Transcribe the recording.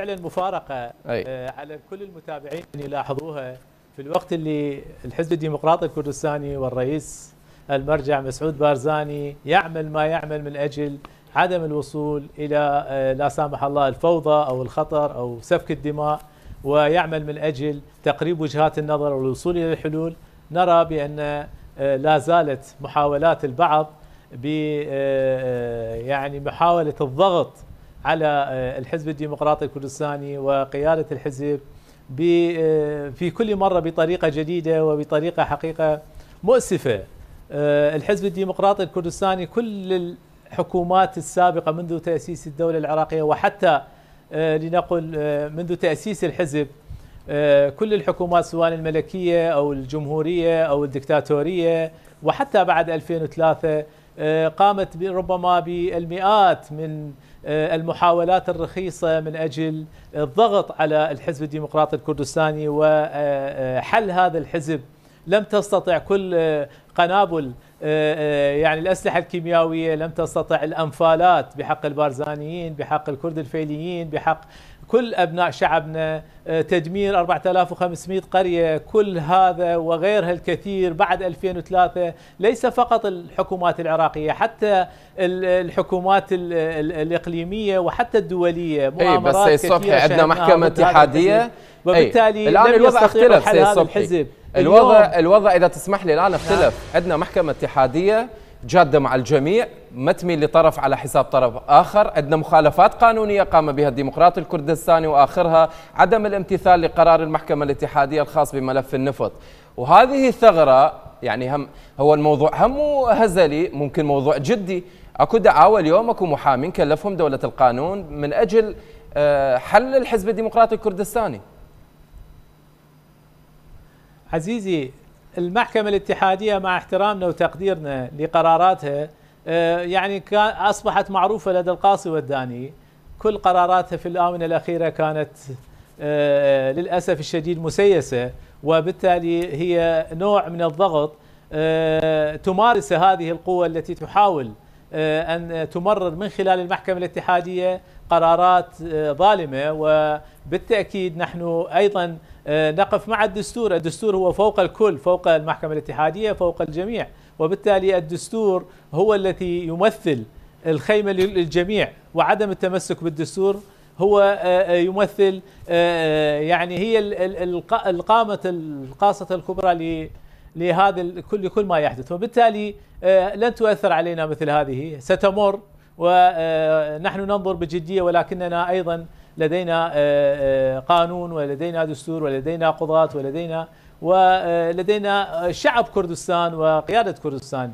فعلا مفارقه أي. آه، على كل المتابعين اللي يلاحظوها في الوقت اللي الحزب الديمقراطي الكردستاني والرئيس المرجع مسعود بارزاني يعمل ما يعمل من اجل عدم الوصول الى آه، لا سامح الله الفوضى او الخطر او سفك الدماء ويعمل من اجل تقريب وجهات النظر والوصول الى الحلول نرى بان آه، لا زالت محاولات البعض ب يعني محاوله الضغط على آه، الحزب الديمقراطي الكردستاني وقيادة الحزب آه، في كل مرة بطريقة جديدة وبطريقة حقيقة مؤسفة آه، الحزب الديمقراطي الكردستاني كل الحكومات السابقة منذ تأسيس الدولة العراقية وحتى لنقل منذ تأسيس الحزب كل الحكومات سواء الملكية أو الجمهورية أو الدكتاتورية وحتى بعد 2003 آه، قامت ربما بالمئات من آه، المحاولات الرخيصة من أجل الضغط على الحزب الديمقراطي الكردستاني وحل آه، هذا الحزب لم تستطع كل قنابل يعني الأسلحة الكيميائية لم تستطع الأنفالات بحق البارزانيين بحق الكرد الفيليين بحق كل أبناء شعبنا آه، تدمير 4500 قرية كل هذا وغيرها الكثير بعد 2003 ليس فقط الحكومات العراقية حتى الحكومات الإقليمية وحتى الدولية إيه، مؤامرات أي بس الصبحي عندنا محكمة اتحادية إيه، وبالتالي الآن الوضع اختلف سي الحزب الوضع الوضع إذا تسمح لي الآن اختلف نعم. عندنا محكمة اتحادية جادة مع الجميع ما تميل لطرف على حساب طرف آخر عندنا مخالفات قانونية قام بها الديمقراطي الكردستاني وآخرها عدم الامتثال لقرار المحكمة الاتحادية الخاص بملف النفط وهذه الثغرة يعني هم هو الموضوع هم هزلي ممكن موضوع جدي اكو دعاوى اليوم اكو محامين كلفهم دولة القانون من اجل آه، حل الحزب الديمقراطي الكردستاني عزيزي المحكمة الاتحادية مع احترامنا وتقديرنا لقراراتها آه، يعني أصبحت معروفة لدى القاصي والداني كل قراراتها في الآونة الأخيرة كانت آه، للأسف الشديد مسيسة وبالتالي هي نوع من الضغط آه، تمارس هذه القوة التي تحاول آه، أن تمرر من خلال المحكمة الاتحادية قرارات آه، ظالمة وبالتأكيد نحن أيضا آه، نقف مع الدستور الدستور هو فوق الكل فوق المحكمة الاتحادية فوق الجميع وبالتالي الدستور هو الذي يمثل الخيمة للجميع وعدم التمسك بالدستور هو يمثل يعني هي القامة القاصة الكبرى لهذا كل كل ما يحدث وبالتالي آه، لن تؤثر علينا مثل هذه ستمر ونحن آه، ننظر بجديه ولكننا ايضا لدينا آه، قانون ولدينا دستور ولدينا قضاة ولدينا ولدينا شعب كردستان وقياده كردستان